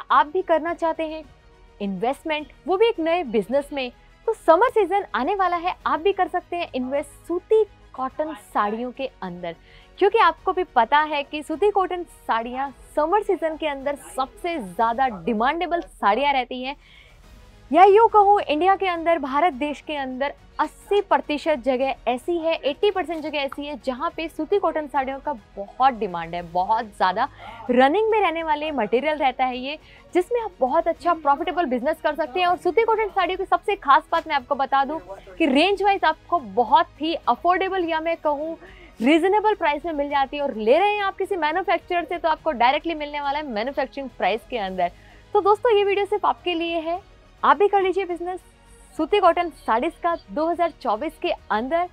क्या आप भी करना चाहते हैं इन्वेस्टमेंट वो भी एक नए बिजनेस में तो समर सीजन आने वाला है आप भी कर सकते हैं इन्वेस्ट सूती कॉटन साड़ियों के अंदर क्योंकि आपको भी पता है कि सूती कॉटन साड़ियाँ समर सीजन के अंदर सबसे ज़्यादा डिमांडेबल साड़ियाँ रहती हैं या यूँ कहूँ इंडिया के अंदर भारत देश के अंदर 80 प्रतिशत जगह ऐसी है 80 परसेंट जगह ऐसी है जहाँ पे सूती कॉटन साड़ियों का बहुत डिमांड है बहुत ज़्यादा रनिंग में रहने वाले मटेरियल रहता है ये जिसमें आप बहुत अच्छा प्रॉफिटेबल बिजनेस कर सकते हैं और सूती कॉटन साड़ियों की सबसे खास बात मैं आपको बता दूँ कि रेंज वाइज आपको बहुत ही अफोर्डेबल या मैं कहूँ रीजनेबल प्राइस में मिल जाती है और ले रहे हैं आप किसी मैन्युफैक्चरर से तो आपको डायरेक्टली मिलने वाला है मैनुफैक्चरिंग प्राइस के अंदर तो दोस्तों ये वीडियो सिर्फ आपके लिए है आप भी कर लीजिए बिजनेस सूती कॉटन साड़ीज का 2024 के अंदर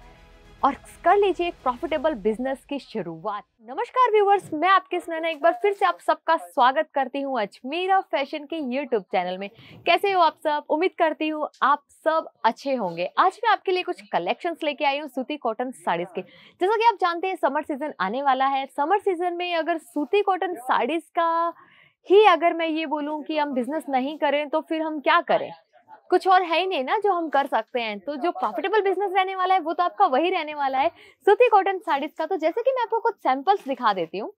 और कर लीजिए एक प्रॉफिटेबल बिजनेस की शुरुआत नमस्कार व्यूवर्स मैं आपके सुनैना एक बार फिर से आप सबका स्वागत करती हूँ अजमेरा फैशन के यूट्यूब चैनल में कैसे हो आप सब उम्मीद करती हूँ आप सब अच्छे होंगे आज मैं आपके लिए कुछ कलेक्शन लेके आई हूँ सूती कॉटन साड़ीज के जैसा कि आप जानते हैं समर सीजन आने वाला है समर सीजन में अगर सूती कॉटन साड़ीज का ही अगर मैं ये बोलूँ कि हम बिजनेस नहीं करें तो फिर हम क्या करें कुछ और है ही नहीं ना जो हम कर सकते हैं तो जो प्रॉफिटेबल बिजनेस रहने वाला है वो तो आपका वही रहने वाला है सूती कॉटन साड़ीज का तो जैसे कि मैं आपको कुछ सैंपल्स दिखा देती हूँ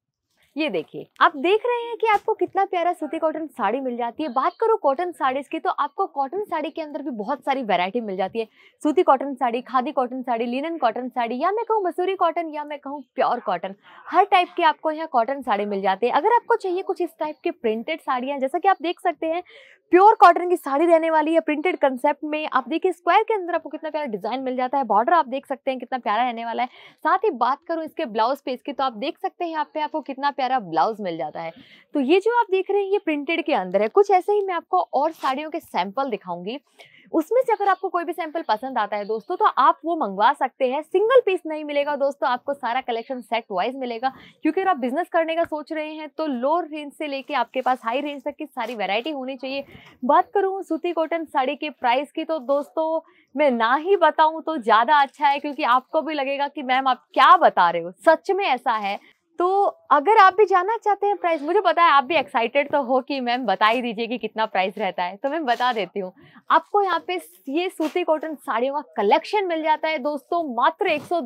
ये देखिए आप देख रहे हैं कि आपको कितना प्यारा सूती कॉटन साड़ी मिल जाती है बात करो कॉटन साड़ीज की तो आपको कॉटन साड़ी के अंदर भी बहुत सारी वैरायटी मिल जाती है सूती cotton sari khadi cotton sari linen cotton sari या मैं कहूँ मसूरी कॉटन या मैं कहूँ प्योर कॉटन हर टाइप की आपको यहाँ कॉटन साड़ी मिल जाती है अगर आपको चाहिए कुछ इस टाइप की प्रिंटेड साड़ियाँ जैसा कि आप देख सकते हैं प्योर कॉटन की साड़ी रहने वाली है प्रिंटेड कंसेप्ट में आप देखिए स्क्वायर के अंदर आपको कितना प्यारा डिजाइन मिल जाता है बॉर्डर आप देख सकते हैं कितना प्यारा रहने वाला है साथ ही बात करूँ इसके ब्लाउज पेज की तो आप देख सकते हैं यहाँ पे आपको कितना प्यारा ब्लाउज मिल जाता है तो ये जो आप देख रहे हैं ये प्रिंटेड के अंदर है कुछ ऐसे ही मैं आपको और साड़ियों के सैंपल दिखाऊंगी उसमें से अगर आपको कोई भी सैंपल पसंद आता है दोस्तों तो आप वो मंगवा सकते हैं सिंगल पीस नहीं मिलेगा दोस्तों आपको सारा कलेक्शन सेट वाइज मिलेगा क्योंकि अगर आप बिजनेस करने का सोच रहे हैं तो लोअर रेंज से लेके आपके पास हाई रेंज तक की सारी वैरायटी होनी चाहिए बात करूँ सूती कॉटन साड़ी के प्राइस की तो दोस्तों मैं ना ही बताऊँ तो ज़्यादा अच्छा है क्योंकि आपको भी लगेगा कि मैम आप क्या बता रहे हो सच में ऐसा है तो अगर आप भी जानना चाहते हैं प्राइस मुझे पता है आप भी एक्साइटेड तो हो कि मैम बता ही दीजिए कि कितना प्राइस रहता है तो मैं बता देती हूँ आपको यहाँ पे ये सूती कॉटन साड़ियों का कलेक्शन मिल जाता है दोस्तों मात्र एक सौ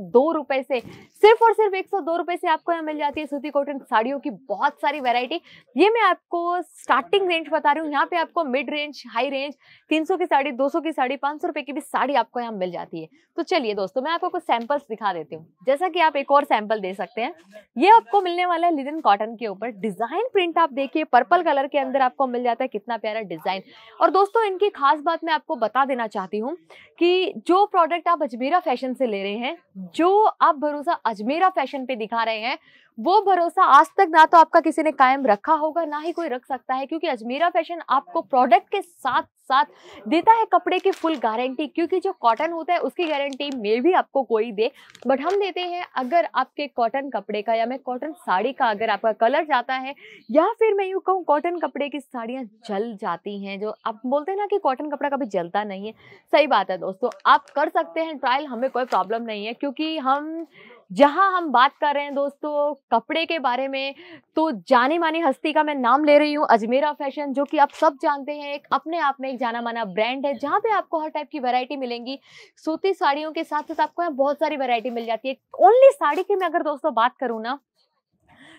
से सिर्फ और सिर्फ एक सौ से आपको यहाँ मिल जाती है सूती कॉटन साड़ियों की बहुत सारी वेरायटी ये मैं आपको स्टार्टिंग रेंज बता रही हूँ यहाँ पे आपको मिड रेंज हाई रेंज तीन की साड़ी दो की साड़ी पाँच रुपए की भी साड़ी आपको यहाँ मिल जाती है तो चलिए दोस्तों मैं आपको कुछ सैंपल्स दिखा देती हूँ जैसा कि आप एक और सैंपल दे सकते हैं ये आपको मिलने वाला है लिनन कॉटन के ऊपर डिजाइन प्रिंट आप देखिए पर्पल कलर के अंदर आपको मिल जाता है कितना प्यारा डिजाइन और दोस्तों इनकी खास बात मैं आपको बता देना चाहती हूँ कि जो प्रोडक्ट आप अजमेरा फैशन से ले रहे हैं जो आप भरोसा अजमेरा फैशन पे दिखा रहे हैं वो भरोसा आज तक ना तो आपका किसी ने कायम रखा होगा ना ही कोई रख सकता है क्योंकि अजमेरा फैशन आपको प्रोडक्ट के साथ साथ देता है कपड़े की फुल गारंटी क्योंकि जो कॉटन होता है उसकी गारंटी में भी आपको कोई दे बट हम देते हैं अगर आपके कॉटन कपड़े का या मैं कॉटन साड़ी का अगर आपका कलर जाता है या फिर मैं यूँ कहूँ कॉटन कपड़े की साड़ियाँ जल जाती हैं जो आप बोलते हैं ना कि कॉटन कपड़ा कभी जलता नहीं है सही बात है दोस्तों आप कर सकते हैं ट्रायल हमें कोई प्रॉब्लम नहीं है क्योंकि हम जहां हम बात कर रहे हैं दोस्तों कपड़े के बारे में तो जाने माने हस्ती का मैं नाम ले रही हूं अजमेरा फैशन जो कि आप सब जानते हैं एक अपने आप में एक जाना माना ब्रांड है जहां पे आपको हर टाइप की वैरायटी मिलेंगी सूती साड़ियों के साथ साथ आपको यहाँ बहुत सारी वैरायटी मिल जाती है ओनली साड़ी की मैं अगर दोस्तों बात करूँ ना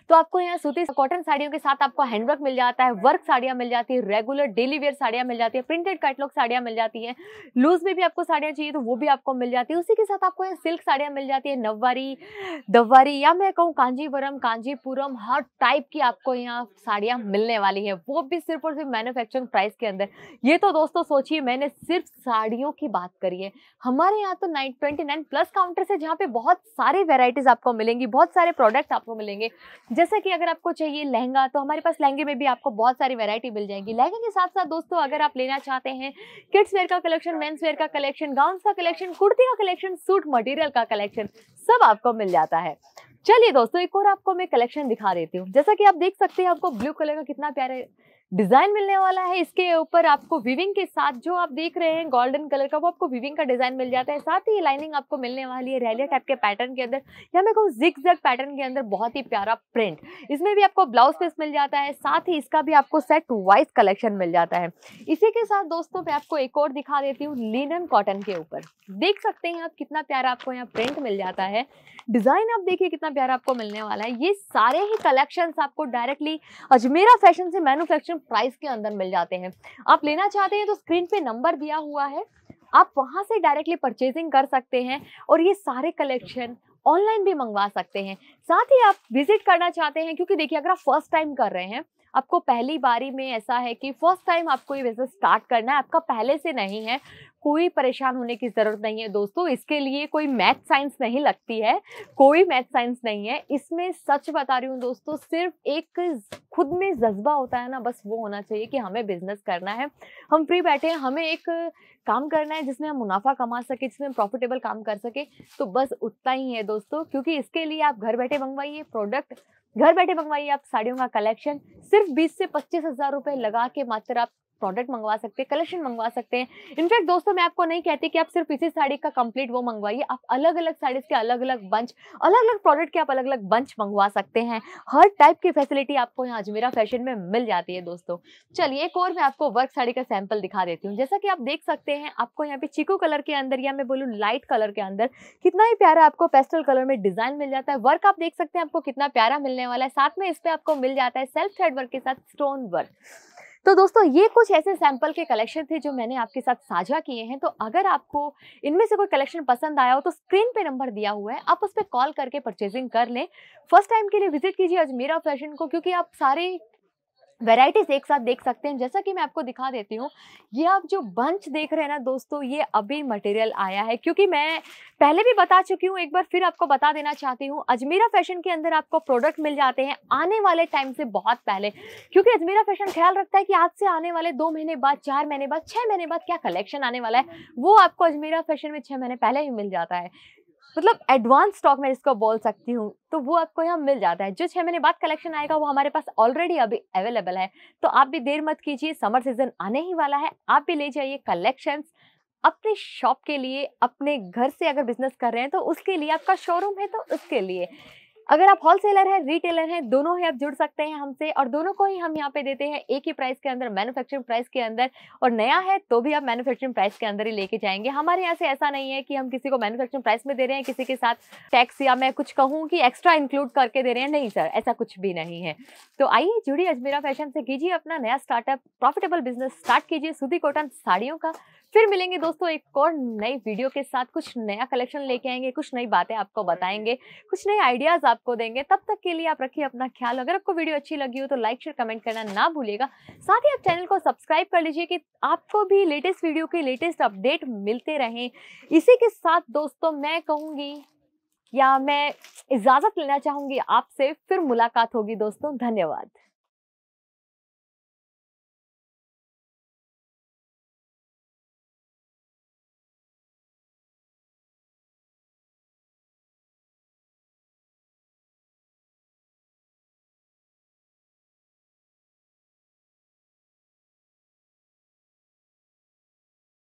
तो आपको यहाँ सूती कॉटन साड़ियों के साथ आपको हैंडवर्क मिल जाता है वर्क साड़ियाँ मिल जाती है रेगुलर डेली वेयर साड़ियाँ मिल जाती है प्रिंटेड कैटलॉग साड़ियाँ मिल जाती है लूज में भी आपको साड़ियाँ चाहिए तो वो भी आपको मिल जाती है उसी के साथ आपको यहाँ सिल्क साड़ियाँ मिल जाती है नववारी दववारी या मैं कहूँ कांजीवरम कांजीपुरम हर टाइप की आपको यहाँ साड़ियाँ मिलने वाली है वो भी सिर्फ और सिर्फ मैन्युफैक्चरिंग प्राइस के अंदर ये तो दोस्तों सोचिए मैंने सिर्फ साड़ियों की बात करी है हमारे यहाँ तो nine twenty nine plus counter से जहाँ पे बहुत सारी वेराइटीज आपको मिलेंगी बहुत सारे प्रोडक्ट आपको मिलेंगे जैसा कि अगर आपको चाहिए लहंगा तो हमारे पास लहंगे में भी आपको बहुत सारी वैरायटी मिल जाएगी हाँ। लहंगे के साथ साथ दोस्तों अगर आप लेना चाहते हैं किड्स वेयर का कलेक्शन मेन्स वेयर का कलेक्शन गाउन का कलेक्शन कुर्ती का कलेक्शन सूट मटेरियल का कलेक्शन सब आपको मिल जाता है चलिए दोस्तों एक और आपको मैं कलेक्शन दिखा देती हूँ जैसा कि आप देख सकते हैं आपको ब्लू कलर का कितना प्यारा डिज़ाइन मिलने वाला है इसके ऊपर आपको विविंग के साथ जो आप देख रहे हैं गोल्डन कलर का वो आपको विविंग का डिज़ाइन मिल जाता है साथ ही लाइनिंग आपको मिलने वाली है रैलिया टाइप के पैटर्न के अंदर या मैं कहूँ जिक जग पैटर्न के अंदर बहुत ही प्यारा प्रिंट इसमें भी आपको ब्लाउज पीस मिल जाता है साथ ही इसका भी आपको सेट वाइज कलेक्शन मिल जाता है इसी के साथ दोस्तों मैं आपको एक और दिखा देती हूँ लिनन कॉटन के ऊपर देख सकते हैं आप कितना प्यारा आपको यहाँ प्रिंट मिल जाता है डिज़ाइन आप देखिए कितना प्यारा आपको मिलने वाला है ये सारे ही कलेक्शंस आपको डायरेक्टली अजमेरा फैशन से मैनुफैक्चरिंग प्राइस के अंदर मिल जाते हैं आप लेना चाहते हैं तो स्क्रीन पे नंबर दिया हुआ है आप वहाँ से डायरेक्टली परचेजिंग कर सकते हैं और ये सारे कलेक्शन ऑनलाइन भी मंगवा सकते हैं साथ ही आप विजिट करना चाहते हैं क्योंकि देखिए अगर आप फर्स्ट टाइम कर रहे हैं आपको पहली बारी में ऐसा है कि फर्स्ट टाइम आपको ये बिजनेस स्टार्ट करना है आपका पहले से नहीं है कोई परेशान होने की ज़रूरत नहीं है दोस्तों इसके लिए कोई मैथ साइंस नहीं लगती है कोई मैथ साइंस नहीं है इसमें सच बता रही हूँ दोस्तों सिर्फ एक खुद में जज्बा होता है ना बस वो होना चाहिए कि हमें बिजनेस करना है हम फ्री बैठे हैं हमें एक काम करना है जिसमें हम मुनाफा कमा सके जिसमें हम प्रॉफिटेबल काम कर सके तो बस उतना ही है दोस्तों क्योंकि इसके लिए आप घर बैठे मंगवाइए प्रोडक्ट घर बैठे मंगवाइए आप साड़ियों का कलेक्शन सिर्फ बीस से पच्चीस हजार रुपए लगा के मात्र आप प्रोडक्ट मंगवा सकते हैं कलेक्शन मंगवा सकते हैं इनफैक्ट दोस्तों मैं आपको नहीं कहती कि आप सिर्फ इसी साड़ी का कंप्लीट वो मंगवाइए आप अलग अलग साड़ीज के अलग अलग बंच अलग अलग प्रोडक्ट के आप अलग अलग बंच मंगवा सकते हैं हर टाइप की फैसिलिटी आपको यहाँ अजमेरा फैशन में मिल जाती है दोस्तों चलिए एक और मैं आपको वर्क साड़ी का सैंपल दिखा देती हूँ जैसा कि आप देख सकते हैं आपको यहाँ पे चिकू कलर के अंदर या मैं बोलूँ लाइट कलर के अंदर कितना ही प्यारा आपको पेस्टल कलर में डिजाइन मिल जाता है वर्क आप देख सकते हैं आपको कितना प्यारा मिलने वाला है साथ में इस पे आपको मिल जाता है सेल्फ थ्रेड वर्क के साथ स्टोन वर्क तो दोस्तों ये कुछ ऐसे सैंपल के कलेक्शन थे जो मैंने आपके साथ साझा किए हैं तो अगर आपको इनमें से कोई कलेक्शन पसंद आया हो तो स्क्रीन पे नंबर दिया हुआ है आप उस पर कॉल करके परचेजिंग कर लें फर्स्ट टाइम के लिए विजिट कीजिए अजमेरा फैशन को क्योंकि आप सारे वेराइटीज़ एक साथ देख सकते हैं जैसा कि मैं आपको दिखा देती हूँ ये आप जो बंच देख रहे हैं ना दोस्तों ये अभी मटेरियल आया है क्योंकि मैं पहले भी बता चुकी हूँ एक बार फिर आपको बता देना चाहती हूँ अजमेरा फैशन के अंदर आपको प्रोडक्ट मिल जाते हैं आने वाले टाइम से बहुत पहले क्योंकि अजमेरा फैशन ख्याल रखता है कि आज से आने वाले दो महीने बाद चार महीने बाद छः महीने बाद क्या कलेक्शन आने वाला है वो आपको अजमेरा फैशन में छः महीने पहले ही मिल जाता है मतलब एडवांस स्टॉक मैं जिसको बोल सकती हूँ तो वो आपको यहाँ मिल जाता है जो छः महीने बाद कलेक्शन आएगा वो हमारे पास ऑलरेडी अभी अवेलेबल है तो आप भी देर मत कीजिए समर सीजन आने ही वाला है आप भी ले जाइए कलेक्शंस अपने शॉप के लिए अपने घर से अगर बिजनेस कर रहे हैं तो उसके लिए आपका शोरूम है तो उसके लिए अगर आप होलसेलर हैं रिटेलर हैं दोनों ही आप जुड़ सकते हैं हमसे और दोनों को ही हम यहाँ पे देते हैं एक ही प्राइस के अंदर मैन्युफैक्चरिंग प्राइस के अंदर और नया है तो भी आप मैन्युफैक्चरिंग प्राइस के अंदर ही लेके जाएंगे हमारे यहाँ से ऐसा नहीं है कि हम किसी को मैन्युफैक्चरिंग प्राइस में दे रहे हैं किसी के साथ टैक्स या मैं कुछ कहूँ कि एक्स्ट्रा इंक्लूड करके दे रहे हैं नहीं सर ऐसा कुछ भी नहीं है तो आइए जुड़िए अजमेरा फैशन से कीजिए अपना नया स्टार्टअप प्रॉफिटेबल बिजनेस स्टार्ट कीजिए सुधी कोटन साड़ियों का फिर मिलेंगे दोस्तों एक और नई वीडियो के साथ कुछ नया कलेक्शन लेके आएंगे कुछ नई बातें आपको बताएंगे कुछ नए आइडियाज आपको देंगे तब तक के लिए आप रखिए अपना ख्याल अगर आपको वीडियो अच्छी लगी हो तो लाइक शेयर कमेंट करना ना भूलेगा साथ ही आप चैनल को सब्सक्राइब कर लीजिए कि आपको भी लेटेस्ट वीडियो के लेटेस्ट अपडेट मिलते रहें इसी के साथ दोस्तों मैं कहूँगी या मैं इजाज़त लेना चाहूँगी आपसे फिर मुलाकात होगी दोस्तों धन्यवाद